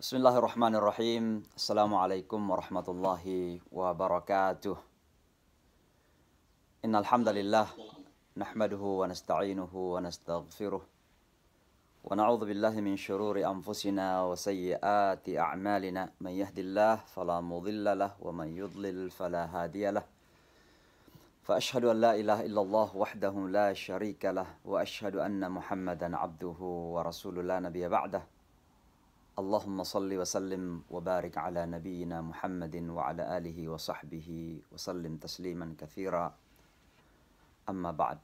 بسم الله الرحمن الرحيم السلام عليكم ورحمة الله وبركاته إن الحمد لله نحمده ونستعينه ونستغفره ونعوذ بالله من شرور أنفسنا وسيئات أعمالنا من يهد الله فلا مضل له ومن يضلل فلا هادي له فأشهد أن لا إله إلا الله وحده لا شريك له وأشهد أن محمدا عبده ورسوله لا نبي بعده Allahumma salli wa sallim wa barik ala nabiyyina Muhammadin wa ala alihi wa sahbihi wa sallim tasliman kathira amma ba'd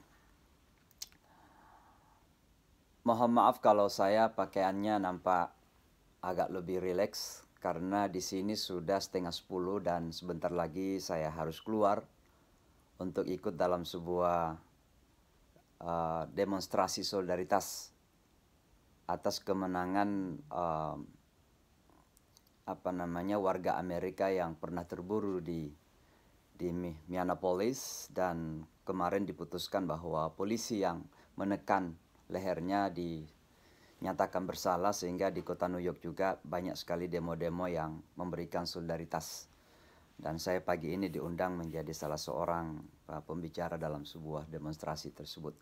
mohon maaf kalau saya pakaiannya nampak agak lebih rileks karena di sini sudah setengah sepuluh dan sebentar lagi saya harus keluar untuk ikut dalam sebuah uh, demonstrasi solidaritas atas kemenangan uh, apa namanya warga Amerika yang pernah terburu di di Minneapolis dan kemarin diputuskan bahwa polisi yang menekan lehernya dinyatakan bersalah sehingga di kota New York juga banyak sekali demo-demo yang memberikan solidaritas dan saya pagi ini diundang menjadi salah seorang eh, pembicara dalam sebuah demonstrasi tersebut.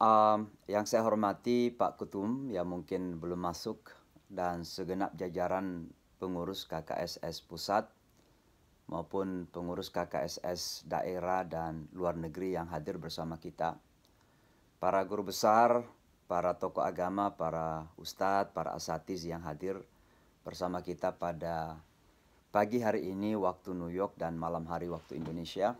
Um, yang saya hormati Pak Kutum yang mungkin belum masuk dan segenap jajaran pengurus KKSS pusat maupun pengurus KKSS daerah dan luar negeri yang hadir bersama kita. Para guru besar, para tokoh agama, para ustadz, para asatiz yang hadir bersama kita pada pagi hari ini waktu New York dan malam hari waktu Indonesia.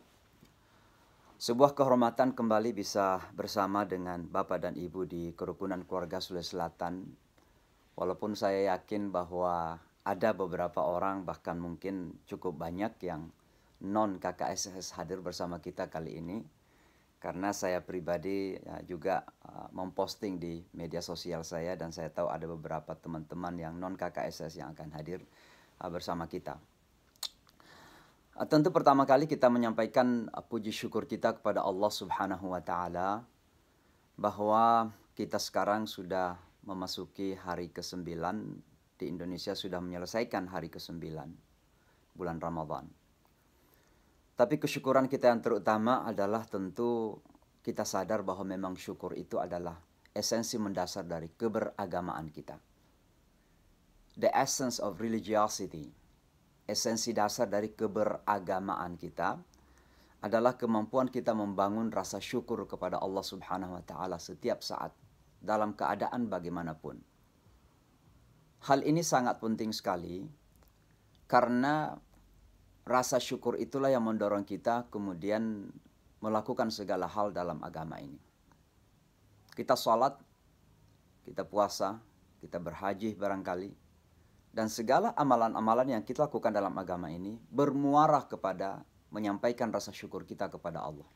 Sebuah kehormatan kembali bisa bersama dengan Bapak dan Ibu di kerukunan keluarga Sulawesi Selatan. Walaupun saya yakin bahwa ada beberapa orang bahkan mungkin cukup banyak yang non KKSS hadir bersama kita kali ini. Karena saya pribadi ya, juga eh, memposting di media sosial saya dan saya tahu ada beberapa teman-teman yang non KKSS yang akan hadir eh, bersama kita. Tentu pertama kali kita menyampaikan uh, puji syukur kita kepada Allah Subhanahu wa taala bahwa kita sekarang sudah memasuki hari ke-9 di Indonesia sudah menyelesaikan hari ke-9 bulan Ramadan. Tapi kesyukuran kita yang terutama adalah tentu kita sadar bahwa memang syukur itu adalah esensi mendasar dari keberagamaan kita. The essence of religiosity esensi dasar dari keberagamaan kita adalah kemampuan kita membangun rasa syukur kepada Allah Subhanahu wa taala setiap saat dalam keadaan bagaimanapun. Hal ini sangat penting sekali karena rasa syukur itulah yang mendorong kita kemudian melakukan segala hal dalam agama ini. Kita sholat, kita puasa, kita berhaji barangkali, dan segala amalan-amalan yang kita lakukan dalam agama ini bermuara kepada menyampaikan rasa syukur kita kepada Allah.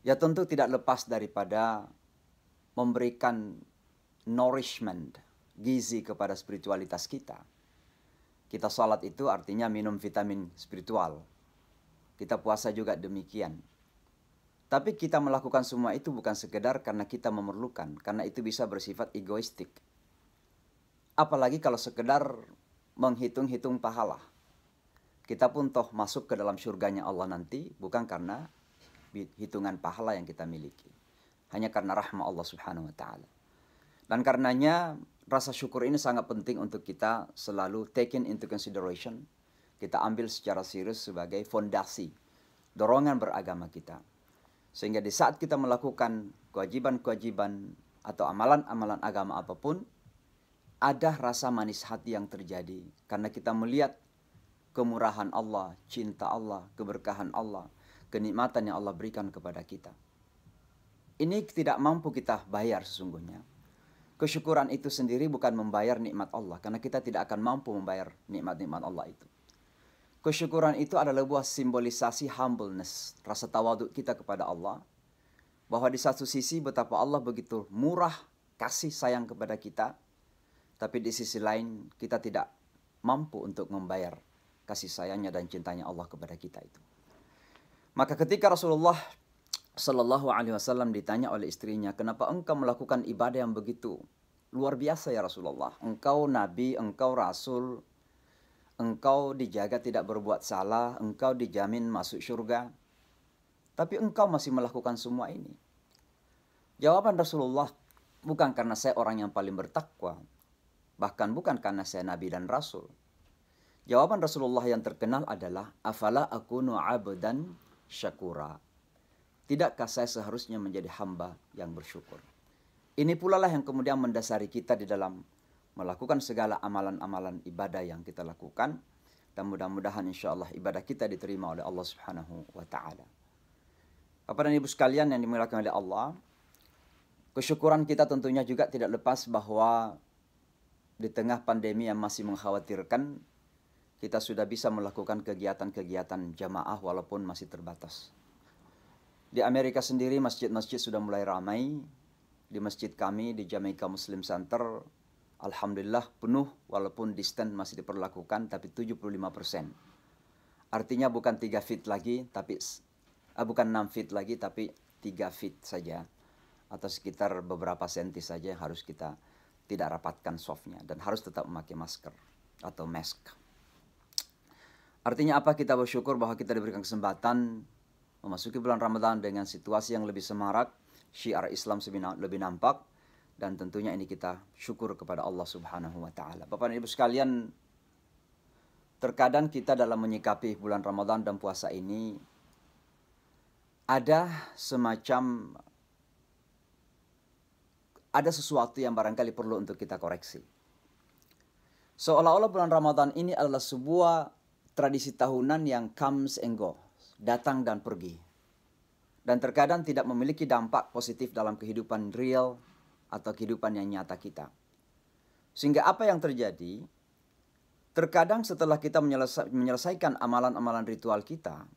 Ya tentu tidak lepas daripada memberikan nourishment, gizi kepada spiritualitas kita. Kita sholat itu artinya minum vitamin spiritual. Kita puasa juga demikian. Tapi kita melakukan semua itu bukan sekedar karena kita memerlukan, karena itu bisa bersifat egoistik Apalagi kalau sekedar menghitung-hitung pahala. Kita pun toh masuk ke dalam surganya Allah nanti bukan karena hitungan pahala yang kita miliki. Hanya karena rahmat Allah subhanahu wa ta'ala. Dan karenanya rasa syukur ini sangat penting untuk kita selalu taken into consideration. Kita ambil secara serius sebagai fondasi dorongan beragama kita. Sehingga di saat kita melakukan kewajiban-kewajiban atau amalan-amalan agama apapun, ada rasa manis hati yang terjadi karena kita melihat kemurahan Allah, cinta Allah, keberkahan Allah, kenikmatan yang Allah berikan kepada kita. Ini tidak mampu kita bayar sesungguhnya. Kesyukuran itu sendiri bukan membayar nikmat Allah karena kita tidak akan mampu membayar nikmat-nikmat Allah itu. Kesyukuran itu adalah buah simbolisasi humbleness, rasa tawaduk kita kepada Allah. Bahwa di satu sisi betapa Allah begitu murah kasih sayang kepada kita, tapi di sisi lain kita tidak mampu untuk membayar kasih sayangnya dan cintanya Allah kepada kita itu. Maka ketika Rasulullah Shallallahu Alaihi Wasallam ditanya oleh istrinya, kenapa engkau melakukan ibadah yang begitu luar biasa ya Rasulullah? Engkau nabi, engkau rasul, engkau dijaga tidak berbuat salah, engkau dijamin masuk surga, tapi engkau masih melakukan semua ini. Jawaban Rasulullah bukan karena saya orang yang paling bertakwa, Bahkan bukan karena saya nabi dan rasul. Jawaban Rasulullah yang terkenal adalah afala akunu abdan syakura. Tidakkah saya seharusnya menjadi hamba yang bersyukur? Ini pula lah yang kemudian mendasari kita di dalam melakukan segala amalan-amalan ibadah yang kita lakukan dan mudah-mudahan insya Allah ibadah kita diterima oleh Allah Subhanahu wa taala. Bapak dan Ibu sekalian yang dimuliakan oleh Allah, kesyukuran kita tentunya juga tidak lepas bahwa di tengah pandemi yang masih mengkhawatirkan, kita sudah bisa melakukan kegiatan-kegiatan jamaah walaupun masih terbatas. Di Amerika sendiri masjid-masjid sudah mulai ramai. Di masjid kami di Jamaica Muslim Center, Alhamdulillah penuh walaupun distance masih diperlakukan tapi 75 persen. Artinya bukan 3 feet lagi tapi eh, bukan 6 feet lagi tapi 3 feet saja atau sekitar beberapa senti saja yang harus kita tidak rapatkan softnya dan harus tetap memakai masker atau mask. Artinya apa kita bersyukur bahwa kita diberikan kesempatan memasuki bulan Ramadan dengan situasi yang lebih semarak, syiar Islam lebih nampak dan tentunya ini kita syukur kepada Allah Subhanahu wa taala. Bapak dan Ibu sekalian, terkadang kita dalam menyikapi bulan Ramadan dan puasa ini ada semacam ada sesuatu yang barangkali perlu untuk kita koreksi. Seolah-olah bulan Ramadan ini adalah sebuah tradisi tahunan yang comes and go, datang dan pergi. Dan terkadang tidak memiliki dampak positif dalam kehidupan real atau kehidupan yang nyata kita. Sehingga apa yang terjadi, terkadang setelah kita menyelesaikan amalan-amalan ritual kita,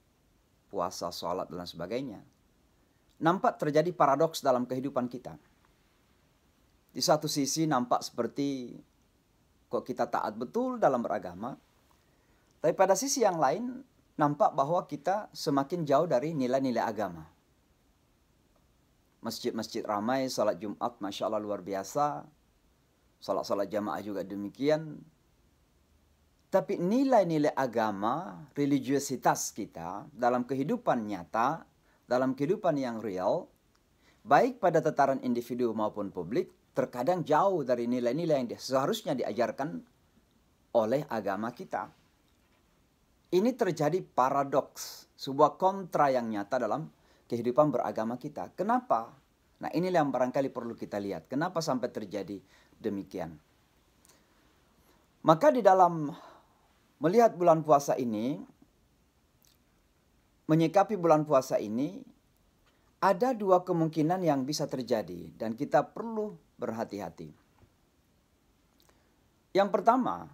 puasa, sholat, dan sebagainya, nampak terjadi paradoks dalam kehidupan kita di satu sisi nampak seperti kok kita taat betul dalam beragama, tapi pada sisi yang lain nampak bahwa kita semakin jauh dari nilai-nilai agama. Masjid-masjid ramai, salat Jumat, Masya Allah luar biasa. Salat-salat jamaah juga demikian. Tapi nilai-nilai agama, religiositas kita dalam kehidupan nyata, dalam kehidupan yang real, baik pada tataran individu maupun publik, terkadang jauh dari nilai-nilai yang seharusnya diajarkan oleh agama kita. Ini terjadi paradoks, sebuah kontra yang nyata dalam kehidupan beragama kita. Kenapa? Nah, ini yang barangkali perlu kita lihat. Kenapa sampai terjadi demikian? Maka di dalam melihat bulan puasa ini, menyikapi bulan puasa ini, ada dua kemungkinan yang bisa terjadi dan kita perlu berhati-hati. Yang pertama,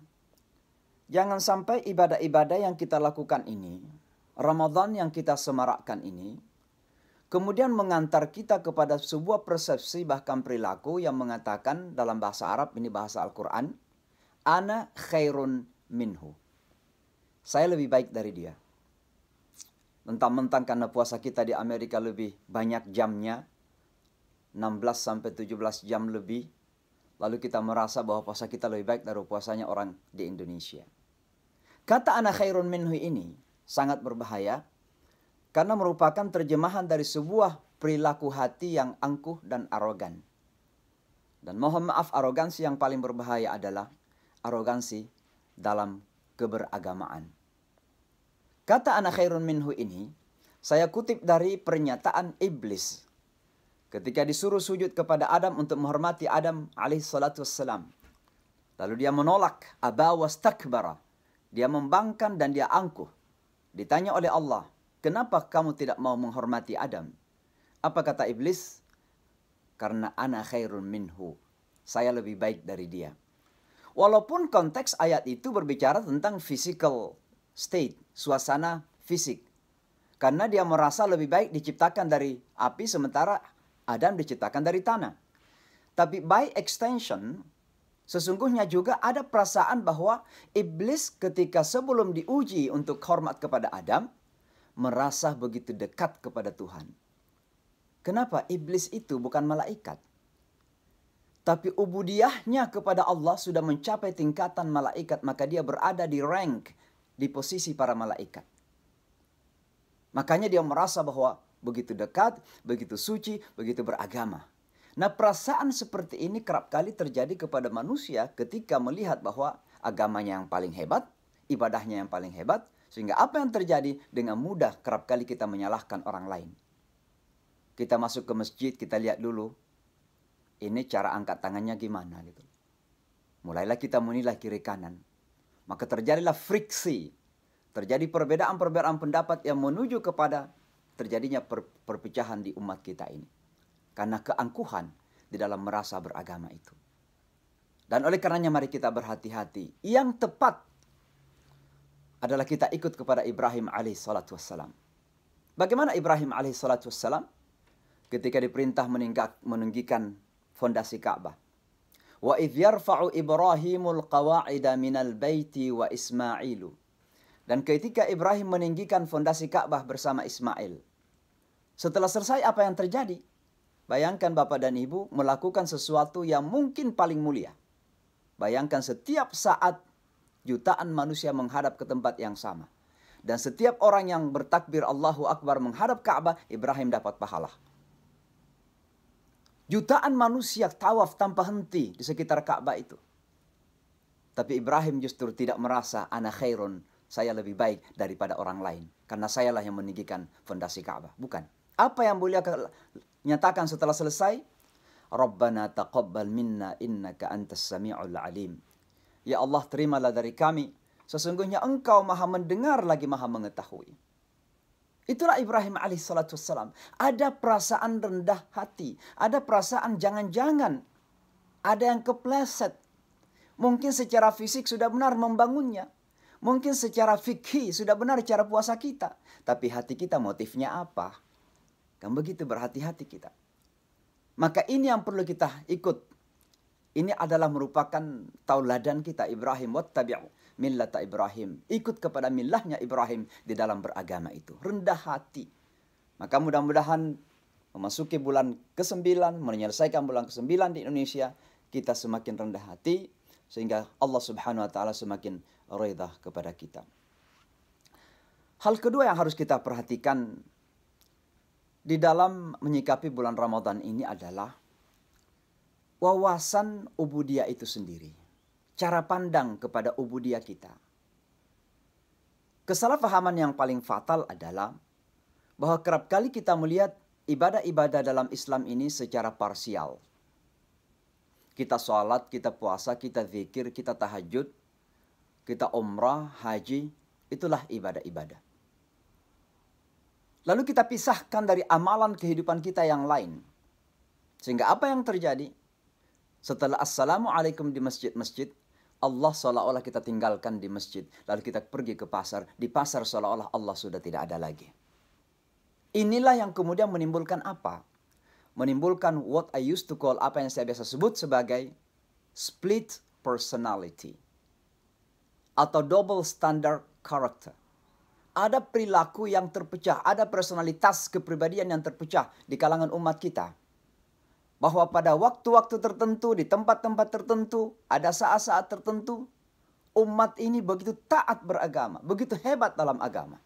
jangan sampai ibadah-ibadah yang kita lakukan ini, Ramadan yang kita semarakkan ini, kemudian mengantar kita kepada sebuah persepsi bahkan perilaku yang mengatakan dalam bahasa Arab, ini bahasa Al-Quran, Ana khairun minhu. Saya lebih baik dari dia mentang-mentang karena puasa kita di Amerika lebih banyak jamnya 16 sampai 17 jam lebih lalu kita merasa bahwa puasa kita lebih baik dari puasanya orang di Indonesia kata anak khairun minhu ini sangat berbahaya karena merupakan terjemahan dari sebuah perilaku hati yang angkuh dan arogan dan mohon maaf arogansi yang paling berbahaya adalah arogansi dalam keberagamaan Kata anak khairun minhu ini, saya kutip dari pernyataan iblis. Ketika disuruh sujud kepada Adam untuk menghormati Adam alaih salatu wassalam. Lalu dia menolak, aba takbara. Dia membangkang dan dia angkuh. Ditanya oleh Allah, kenapa kamu tidak mau menghormati Adam? Apa kata iblis? Karena ana khairun minhu. Saya lebih baik dari dia. Walaupun konteks ayat itu berbicara tentang physical state, suasana fisik. Karena dia merasa lebih baik diciptakan dari api sementara Adam diciptakan dari tanah. Tapi by extension, sesungguhnya juga ada perasaan bahwa iblis ketika sebelum diuji untuk hormat kepada Adam, merasa begitu dekat kepada Tuhan. Kenapa iblis itu bukan malaikat? Tapi ubudiahnya kepada Allah sudah mencapai tingkatan malaikat, maka dia berada di rank di posisi para malaikat. Makanya dia merasa bahwa begitu dekat, begitu suci, begitu beragama. Nah perasaan seperti ini kerap kali terjadi kepada manusia ketika melihat bahwa agamanya yang paling hebat, ibadahnya yang paling hebat, sehingga apa yang terjadi dengan mudah kerap kali kita menyalahkan orang lain. Kita masuk ke masjid, kita lihat dulu, ini cara angkat tangannya gimana gitu. Mulailah kita menilai kiri kanan maka terjadilah friksi, terjadi perbedaan-perbedaan pendapat yang menuju kepada terjadinya per perpecahan di umat kita ini. Karena keangkuhan di dalam merasa beragama itu. Dan oleh karenanya mari kita berhati-hati. Yang tepat adalah kita ikut kepada Ibrahim alaihissalam. wassalam. Bagaimana Ibrahim alaihissalam wassalam? Ketika diperintah meninggikan fondasi Ka'bah Wa idh yarfa'u Ibrahimul qawa'ida minal baiti Dan ketika Ibrahim meninggikan fondasi Ka'bah bersama Ismail. Setelah selesai apa yang terjadi? Bayangkan Bapak dan Ibu melakukan sesuatu yang mungkin paling mulia. Bayangkan setiap saat jutaan manusia menghadap ke tempat yang sama. Dan setiap orang yang bertakbir Allahu Akbar menghadap Ka'bah, Ibrahim dapat pahala. Jutaan manusia tawaf tanpa henti di sekitar Ka'bah itu. Tapi Ibrahim justru tidak merasa ana khairun, saya lebih baik daripada orang lain. Karena sayalah yang meninggikan fondasi Ka'bah. Bukan. Apa yang mulia nyatakan setelah selesai? Rabbana taqabbal minna innaka antas sami'ul alim. Ya Allah terimalah dari kami. Sesungguhnya engkau maha mendengar lagi maha mengetahui. Itulah Ibrahim alaihissalam. wassalam. Ada perasaan rendah hati. Ada perasaan jangan-jangan. Ada yang kepleset. Mungkin secara fisik sudah benar membangunnya. Mungkin secara fikih sudah benar cara puasa kita. Tapi hati kita motifnya apa? Kan begitu berhati-hati kita. Maka ini yang perlu kita ikut. Ini adalah merupakan tauladan kita Ibrahim wattabi'u millata Ibrahim. Ikut kepada Milahnya Ibrahim di dalam beragama itu. Rendah hati. Maka mudah-mudahan memasuki bulan ke-9, menyelesaikan bulan ke-9 di Indonesia, kita semakin rendah hati sehingga Allah Subhanahu wa taala semakin reda kepada kita. Hal kedua yang harus kita perhatikan di dalam menyikapi bulan Ramadan ini adalah wawasan ubudiyah itu sendiri cara pandang kepada ubudiah kita. Kesalahpahaman yang paling fatal adalah bahwa kerap kali kita melihat ibadah-ibadah dalam Islam ini secara parsial. Kita sholat, kita puasa, kita zikir, kita tahajud, kita umrah, haji, itulah ibadah-ibadah. Lalu kita pisahkan dari amalan kehidupan kita yang lain. Sehingga apa yang terjadi? Setelah Assalamualaikum di masjid-masjid, Allah seolah-olah kita tinggalkan di masjid, lalu kita pergi ke pasar. Di pasar seolah-olah Allah sudah tidak ada lagi. Inilah yang kemudian menimbulkan apa? Menimbulkan what I used to call, apa yang saya biasa sebut sebagai split personality. Atau double standard character. Ada perilaku yang terpecah, ada personalitas kepribadian yang terpecah di kalangan umat kita bahwa pada waktu-waktu tertentu, di tempat-tempat tertentu, ada saat-saat tertentu, umat ini begitu taat beragama, begitu hebat dalam agama.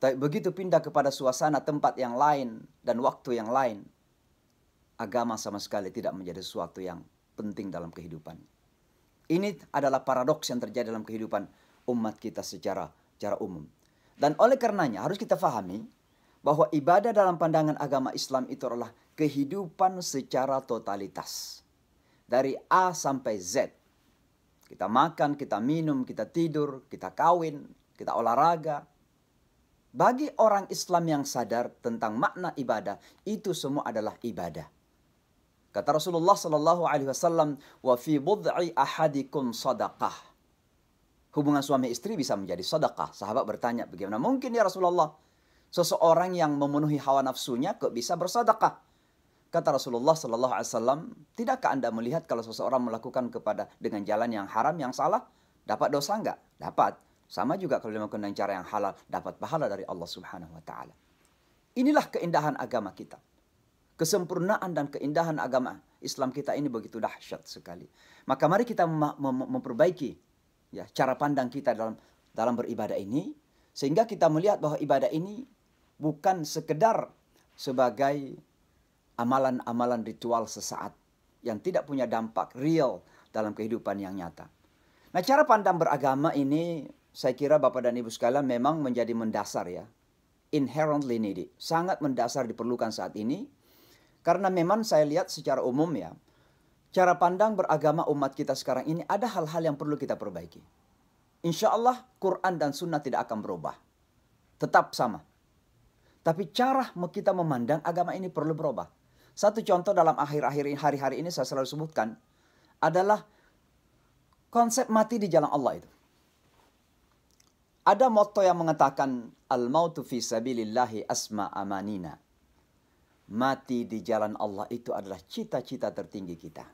Tapi begitu pindah kepada suasana tempat yang lain dan waktu yang lain, agama sama sekali tidak menjadi sesuatu yang penting dalam kehidupan. Ini adalah paradoks yang terjadi dalam kehidupan umat kita secara secara umum. Dan oleh karenanya harus kita fahami bahwa ibadah dalam pandangan agama Islam itu adalah kehidupan secara totalitas. Dari A sampai Z. Kita makan, kita minum, kita tidur, kita kawin, kita olahraga. Bagi orang Islam yang sadar tentang makna ibadah, itu semua adalah ibadah. Kata Rasulullah sallallahu alaihi wasallam, "Wa fi bud'i ahadikum sadaqah." Hubungan suami istri bisa menjadi sedekah. Sahabat bertanya, "Bagaimana mungkin ya Rasulullah?" Seseorang yang memenuhi hawa nafsunya kok bisa bersedekah? Kata Rasulullah Sallallahu Alaihi Wasallam, tidakkah anda melihat kalau seseorang melakukan kepada dengan jalan yang haram yang salah dapat dosa enggak? Dapat. Sama juga kalau dilakukan dengan cara yang halal dapat pahala dari Allah Subhanahu Wa Taala. Inilah keindahan agama kita. Kesempurnaan dan keindahan agama Islam kita ini begitu dahsyat sekali. Maka mari kita memperbaiki ya cara pandang kita dalam dalam beribadah ini sehingga kita melihat bahwa ibadah ini bukan sekedar sebagai amalan-amalan ritual sesaat yang tidak punya dampak real dalam kehidupan yang nyata. Nah, cara pandang beragama ini saya kira Bapak dan Ibu sekalian memang menjadi mendasar ya. Inherently needed, sangat mendasar diperlukan saat ini karena memang saya lihat secara umum ya, cara pandang beragama umat kita sekarang ini ada hal-hal yang perlu kita perbaiki. Insya Allah Quran dan Sunnah tidak akan berubah. Tetap sama. Tapi cara kita memandang agama ini perlu berubah. Satu contoh dalam akhir-akhir hari-hari ini saya selalu sebutkan adalah konsep mati di jalan Allah itu. Ada motto yang mengatakan al-mautu fi sabilillahi asma amanina. Mati di jalan Allah itu adalah cita-cita tertinggi kita.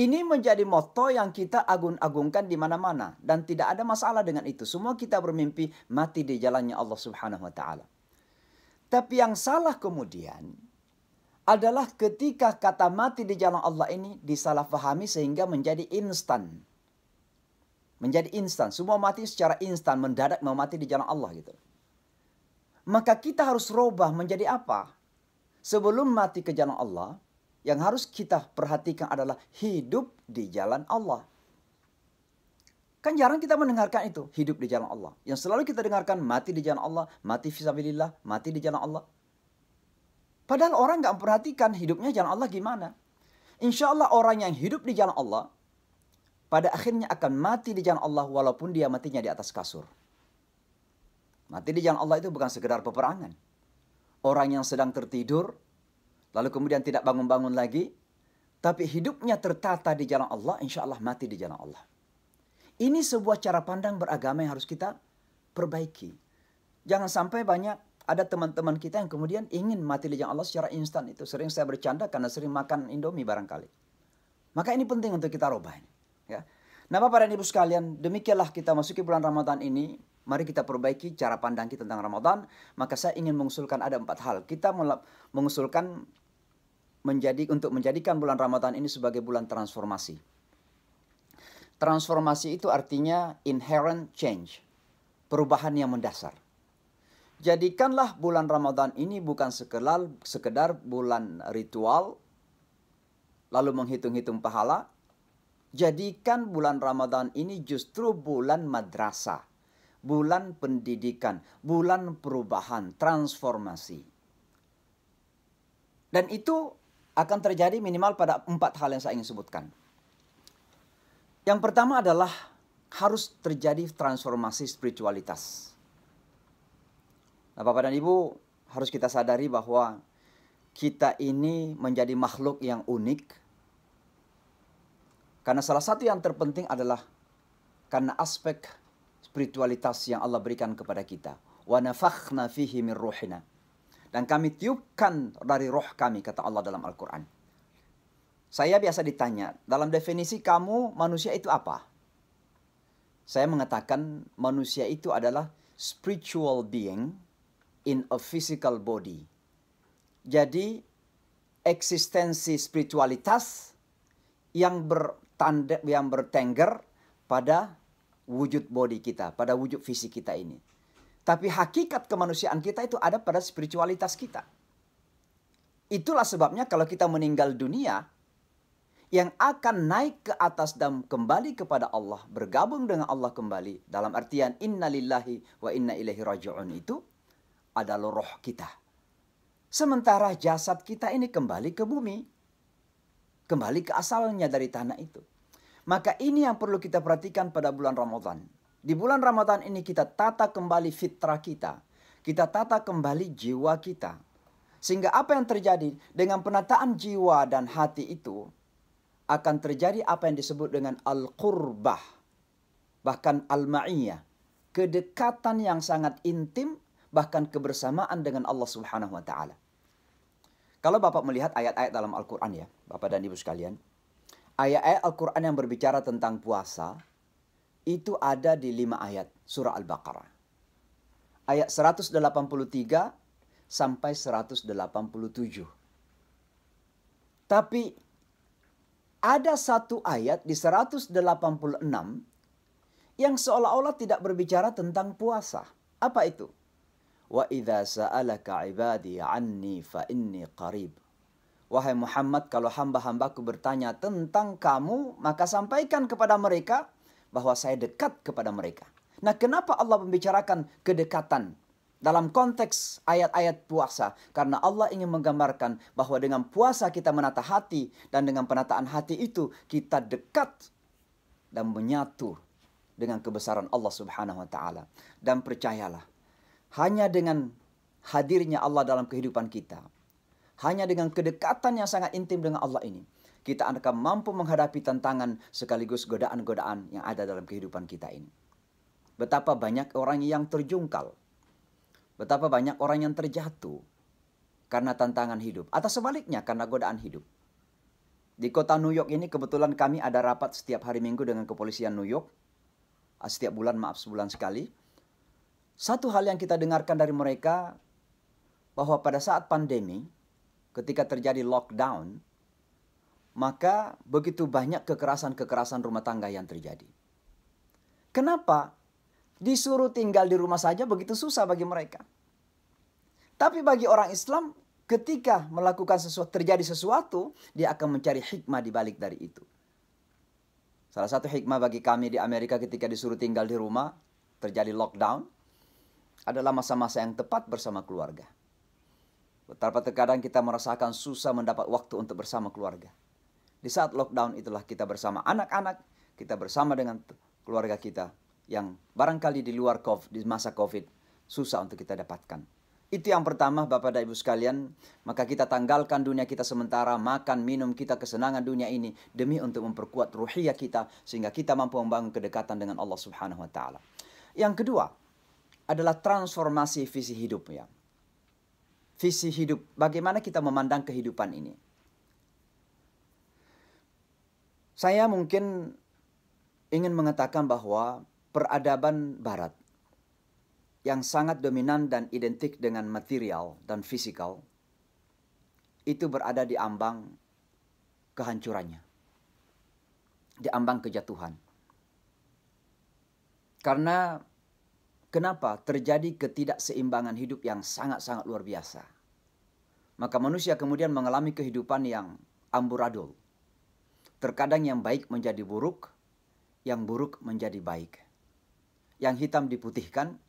Ini menjadi motto yang kita agung-agungkan di mana-mana dan tidak ada masalah dengan itu. Semua kita bermimpi mati di jalannya Allah Subhanahu wa taala. Tapi yang salah kemudian adalah ketika kata mati di jalan Allah ini disalahfahami sehingga menjadi instan. Menjadi instan. Semua mati secara instan, mendadak mau mati di jalan Allah gitu. Maka kita harus robah menjadi apa? Sebelum mati ke jalan Allah, yang harus kita perhatikan adalah hidup di jalan Allah. Kan jarang kita mendengarkan itu, hidup di jalan Allah. Yang selalu kita dengarkan, mati di jalan Allah, mati fisabilillah, mati di jalan Allah. Padahal orang nggak memperhatikan hidupnya jalan Allah gimana. Insya Allah orang yang hidup di jalan Allah, pada akhirnya akan mati di jalan Allah walaupun dia matinya di atas kasur. Mati di jalan Allah itu bukan sekedar peperangan. Orang yang sedang tertidur, lalu kemudian tidak bangun-bangun lagi, tapi hidupnya tertata di jalan Allah, insya Allah mati di jalan Allah. Ini sebuah cara pandang beragama yang harus kita perbaiki. Jangan sampai banyak ada teman-teman kita yang kemudian ingin mati lejang Allah secara instan itu. Sering saya bercanda karena sering makan Indomie barangkali. Maka ini penting untuk kita rubah ini. Ya. Nah Bapak dan Ibu sekalian, demikianlah kita masuki bulan Ramadan ini. Mari kita perbaiki cara pandang kita tentang Ramadan. Maka saya ingin mengusulkan ada empat hal. Kita mengusulkan menjadi untuk menjadikan bulan Ramadan ini sebagai bulan transformasi. Transformasi itu artinya inherent change. Perubahan yang mendasar. Jadikanlah bulan Ramadan ini bukan sekedar, sekedar bulan ritual, lalu menghitung-hitung pahala. Jadikan bulan Ramadan ini justru bulan madrasah, bulan pendidikan, bulan perubahan, transformasi. Dan itu akan terjadi minimal pada empat hal yang saya ingin sebutkan. Yang pertama adalah harus terjadi transformasi spiritualitas. Nah, Bapak dan Ibu, harus kita sadari bahwa kita ini menjadi makhluk yang unik. Karena salah satu yang terpenting adalah karena aspek spiritualitas yang Allah berikan kepada kita. Wa فِيهِ fihi min Dan kami tiupkan dari roh kami, kata Allah dalam Al-Quran. Saya biasa ditanya, dalam definisi kamu manusia itu apa? Saya mengatakan manusia itu adalah spiritual being in a physical body. Jadi eksistensi spiritualitas yang bertanda yang bertengger pada wujud body kita, pada wujud fisik kita ini. Tapi hakikat kemanusiaan kita itu ada pada spiritualitas kita. Itulah sebabnya kalau kita meninggal dunia, yang akan naik ke atas dan kembali kepada Allah, bergabung dengan Allah kembali dalam artian innalillahi wa inna ilaihi raji'un itu adalah roh kita. Sementara jasad kita ini kembali ke bumi. Kembali ke asalnya dari tanah itu. Maka ini yang perlu kita perhatikan pada bulan Ramadan. Di bulan Ramadan ini kita tata kembali fitrah kita. Kita tata kembali jiwa kita. Sehingga apa yang terjadi dengan penataan jiwa dan hati itu akan terjadi apa yang disebut dengan al-qurbah. Bahkan al-ma'iyah. Kedekatan yang sangat intim bahkan kebersamaan dengan Allah Subhanahu wa taala. Kalau Bapak melihat ayat-ayat dalam Al-Qur'an ya, Bapak dan Ibu sekalian, ayat-ayat Al-Qur'an yang berbicara tentang puasa itu ada di lima ayat surah Al-Baqarah. Ayat 183 sampai 187. Tapi ada satu ayat di 186 yang seolah-olah tidak berbicara tentang puasa. Apa itu? وَإِذَا سَأَلَكَ عِبَادِي عَنِّي فَإِنِّي قَرِيبٌ Wahai Muhammad, kalau hamba-hambaku bertanya tentang kamu, maka sampaikan kepada mereka bahwa saya dekat kepada mereka. Nah, kenapa Allah membicarakan kedekatan dalam konteks ayat-ayat puasa karena Allah ingin menggambarkan bahwa dengan puasa kita menata hati dan dengan penataan hati itu kita dekat dan menyatu dengan kebesaran Allah Subhanahu wa taala dan percayalah hanya dengan hadirnya Allah dalam kehidupan kita, hanya dengan kedekatan yang sangat intim dengan Allah ini, kita akan mampu menghadapi tantangan sekaligus godaan-godaan yang ada dalam kehidupan kita ini. Betapa banyak orang yang terjungkal, betapa banyak orang yang terjatuh karena tantangan hidup, atau sebaliknya karena godaan hidup. Di kota New York ini kebetulan kami ada rapat setiap hari minggu dengan kepolisian New York. Ah, setiap bulan, maaf sebulan sekali. Satu hal yang kita dengarkan dari mereka bahwa pada saat pandemi, ketika terjadi lockdown, maka begitu banyak kekerasan-kekerasan rumah tangga yang terjadi. Kenapa? Disuruh tinggal di rumah saja begitu susah bagi mereka. Tapi bagi orang Islam, ketika melakukan sesuatu, terjadi sesuatu, dia akan mencari hikmah di balik dari itu. Salah satu hikmah bagi kami di Amerika ketika disuruh tinggal di rumah, terjadi lockdown, adalah masa-masa yang tepat bersama keluarga. Betapa terkadang kita merasakan susah mendapat waktu untuk bersama keluarga. Di saat lockdown itulah kita bersama anak-anak, kita bersama dengan keluarga kita yang barangkali di luar COVID, di masa COVID susah untuk kita dapatkan. Itu yang pertama Bapak dan Ibu sekalian, maka kita tanggalkan dunia kita sementara, makan, minum kita kesenangan dunia ini demi untuk memperkuat ruhiyah kita sehingga kita mampu membangun kedekatan dengan Allah Subhanahu wa taala. Yang kedua, adalah transformasi visi hidup ya. Visi hidup, bagaimana kita memandang kehidupan ini. Saya mungkin ingin mengatakan bahwa peradaban barat yang sangat dominan dan identik dengan material dan fisikal itu berada di ambang kehancurannya. Di ambang kejatuhan. Karena Kenapa terjadi ketidakseimbangan hidup yang sangat-sangat luar biasa? Maka manusia kemudian mengalami kehidupan yang amburadul. Terkadang yang baik menjadi buruk, yang buruk menjadi baik. Yang hitam diputihkan,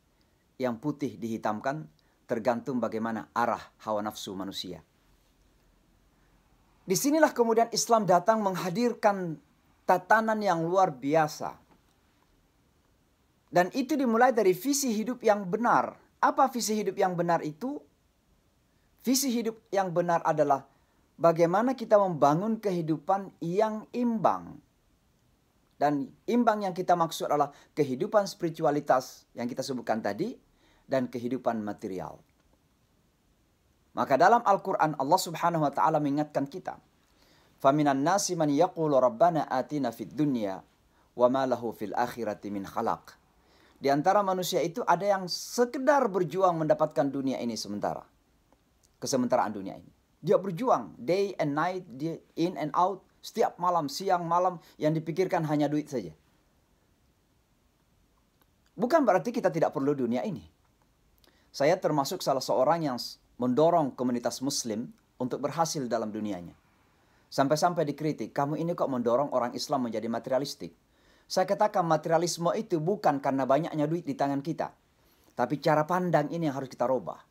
yang putih dihitamkan, tergantung bagaimana arah hawa nafsu manusia. Disinilah kemudian Islam datang menghadirkan tatanan yang luar biasa dan itu dimulai dari visi hidup yang benar. Apa visi hidup yang benar itu? Visi hidup yang benar adalah bagaimana kita membangun kehidupan yang imbang. Dan imbang yang kita maksud adalah kehidupan spiritualitas yang kita sebutkan tadi dan kehidupan material. Maka dalam Al-Quran Allah subhanahu wa ta'ala mengingatkan kita. فَمِنَ النَّاسِ مَنْ يَقُولُ رَبَّنَا آتِنَا فِي الدُّنْيَا وَمَا لَهُ فِي الْآخِرَةِ مِنْ خَلَقٍ di antara manusia itu ada yang sekedar berjuang mendapatkan dunia ini sementara. Kesementaraan dunia ini. Dia berjuang day and night, in and out, setiap malam, siang, malam yang dipikirkan hanya duit saja. Bukan berarti kita tidak perlu dunia ini. Saya termasuk salah seorang yang mendorong komunitas muslim untuk berhasil dalam dunianya. Sampai-sampai dikritik, kamu ini kok mendorong orang Islam menjadi materialistik. Saya katakan materialisme itu bukan karena banyaknya duit di tangan kita. Tapi cara pandang ini yang harus kita rubah.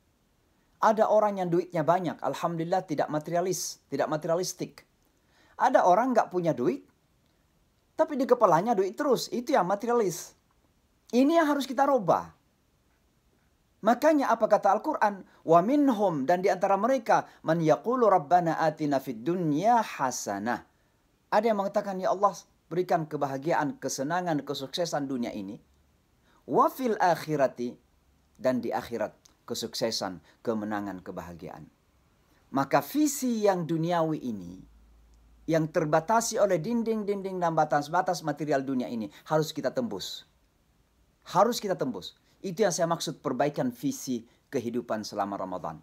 Ada orang yang duitnya banyak, alhamdulillah tidak materialis, tidak materialistik. Ada orang nggak punya duit, tapi di kepalanya duit terus. Itu yang materialis. Ini yang harus kita rubah. Makanya apa kata Al-Quran? Wa minhum dan diantara mereka man yaqulu rabbana atina fid dunya hasanah. Ada yang mengatakan ya Allah berikan kebahagiaan, kesenangan, kesuksesan dunia ini. Wafil akhirati dan di akhirat kesuksesan, kemenangan, kebahagiaan. Maka visi yang duniawi ini yang terbatasi oleh dinding-dinding dan batas-batas material dunia ini harus kita tembus. Harus kita tembus. Itu yang saya maksud perbaikan visi kehidupan selama Ramadan.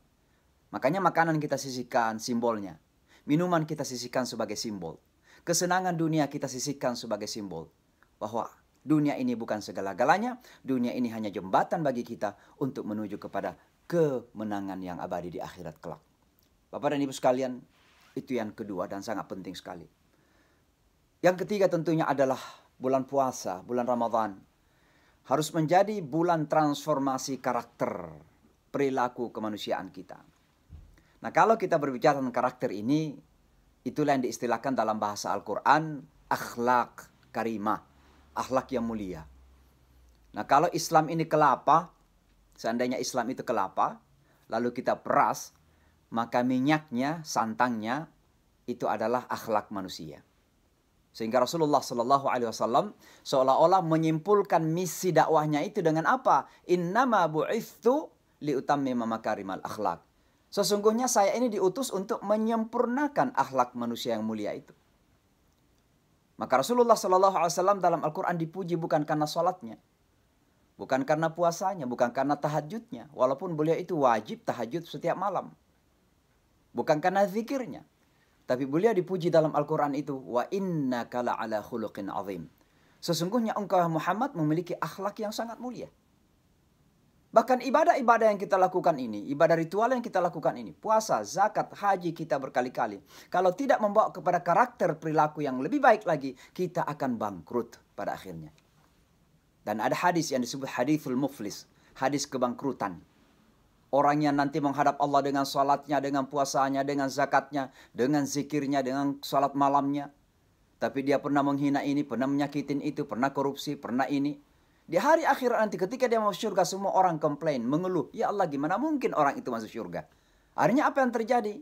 Makanya makanan kita sisihkan simbolnya. Minuman kita sisihkan sebagai simbol. Kesenangan dunia kita sisihkan sebagai simbol bahwa dunia ini bukan segala-galanya, dunia ini hanya jembatan bagi kita untuk menuju kepada kemenangan yang abadi di akhirat kelak. Bapak dan Ibu sekalian, itu yang kedua dan sangat penting sekali. Yang ketiga tentunya adalah bulan puasa, bulan Ramadan. Harus menjadi bulan transformasi karakter, perilaku kemanusiaan kita. Nah kalau kita berbicara tentang karakter ini, Itulah yang diistilahkan dalam bahasa Al-Quran, akhlak karimah, akhlak yang mulia. Nah kalau Islam ini kelapa, seandainya Islam itu kelapa, lalu kita peras, maka minyaknya, santangnya, itu adalah akhlak manusia. Sehingga Rasulullah Shallallahu Alaihi Wasallam seolah-olah menyimpulkan misi dakwahnya itu dengan apa? Innama bu'ithu liutammima makarimal akhlak. Sesungguhnya saya ini diutus untuk menyempurnakan akhlak manusia yang mulia itu. Maka Rasulullah Shallallahu Alaihi Wasallam dalam Al-Quran dipuji bukan karena sholatnya. Bukan karena puasanya, bukan karena tahajudnya. Walaupun beliau itu wajib tahajud setiap malam. Bukan karena zikirnya. Tapi beliau dipuji dalam Al-Quran itu. Wa inna kala ala khuluqin azim. Sesungguhnya engkau Muhammad memiliki akhlak yang sangat mulia. Bahkan ibadah-ibadah yang kita lakukan ini, ibadah ritual yang kita lakukan ini, puasa, zakat, haji kita berkali-kali. Kalau tidak membawa kepada karakter perilaku yang lebih baik lagi, kita akan bangkrut pada akhirnya. Dan ada hadis yang disebut hadithul muflis, hadis kebangkrutan. Orang yang nanti menghadap Allah dengan sholatnya dengan puasanya, dengan zakatnya, dengan zikirnya, dengan sholat malamnya. Tapi dia pernah menghina ini, pernah menyakitin itu, pernah korupsi, pernah ini. Di hari akhir nanti ketika dia masuk surga semua orang komplain, mengeluh. Ya Allah gimana mungkin orang itu masuk surga. Akhirnya apa yang terjadi?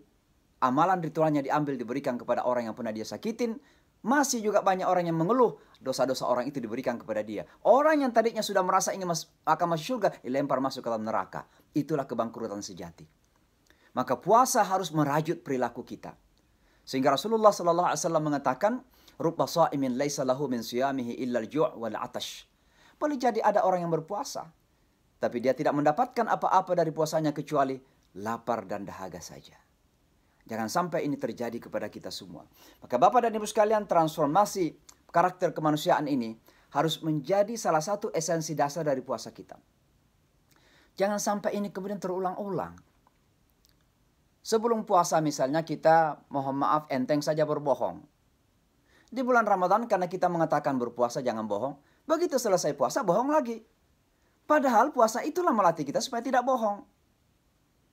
Amalan ritualnya diambil diberikan kepada orang yang pernah dia sakitin. Masih juga banyak orang yang mengeluh dosa-dosa orang itu diberikan kepada dia. Orang yang tadinya sudah merasa ingin mas akan masuk surga dilempar masuk ke dalam neraka. Itulah kebangkrutan sejati. Maka puasa harus merajut perilaku kita. Sehingga Rasulullah Sallallahu Alaihi Wasallam mengatakan, "Rupa saimin laisa lahu min siyamihi illa al-ju' wal atash." Boleh jadi ada orang yang berpuasa, tapi dia tidak mendapatkan apa-apa dari puasanya kecuali lapar dan dahaga saja. Jangan sampai ini terjadi kepada kita semua. Maka Bapak dan Ibu sekalian, transformasi karakter kemanusiaan ini harus menjadi salah satu esensi dasar dari puasa kita. Jangan sampai ini kemudian terulang-ulang. Sebelum puasa misalnya kita mohon maaf enteng saja berbohong. Di bulan Ramadan karena kita mengatakan berpuasa jangan bohong, Begitu selesai puasa, bohong lagi. Padahal puasa itulah melatih kita supaya tidak bohong.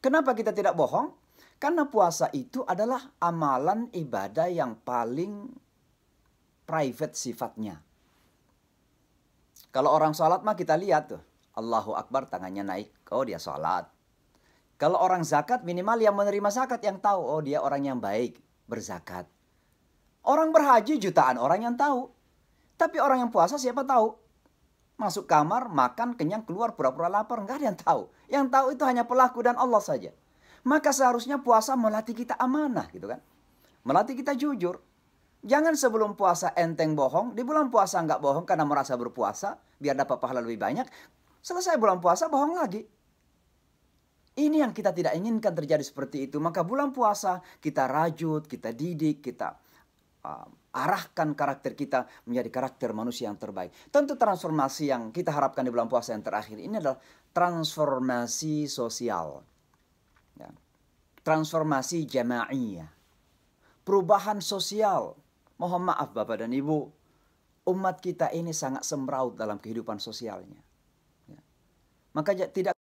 Kenapa kita tidak bohong? Karena puasa itu adalah amalan ibadah yang paling private sifatnya. Kalau orang sholat mah kita lihat tuh. Allahu Akbar tangannya naik. Oh dia sholat. Kalau orang zakat minimal yang menerima zakat yang tahu. Oh dia orang yang baik. Berzakat. Orang berhaji jutaan orang yang tahu. Tapi orang yang puasa siapa tahu? Masuk kamar, makan, kenyang, keluar, pura-pura lapar. Nggak ada yang tahu. Yang tahu itu hanya pelaku dan Allah saja. Maka seharusnya puasa melatih kita amanah gitu kan. Melatih kita jujur. Jangan sebelum puasa enteng bohong. Di bulan puasa nggak bohong karena merasa berpuasa. Biar dapat pahala lebih banyak. Selesai bulan puasa bohong lagi. Ini yang kita tidak inginkan terjadi seperti itu. Maka bulan puasa kita rajut, kita didik, kita Um, arahkan karakter kita menjadi karakter manusia yang terbaik. Tentu transformasi yang kita harapkan di bulan puasa yang terakhir ini adalah transformasi sosial. Ya. Transformasi jama'iyah. Perubahan sosial. Mohon maaf Bapak dan Ibu, umat kita ini sangat semraut dalam kehidupan sosialnya. Ya. Maka tidak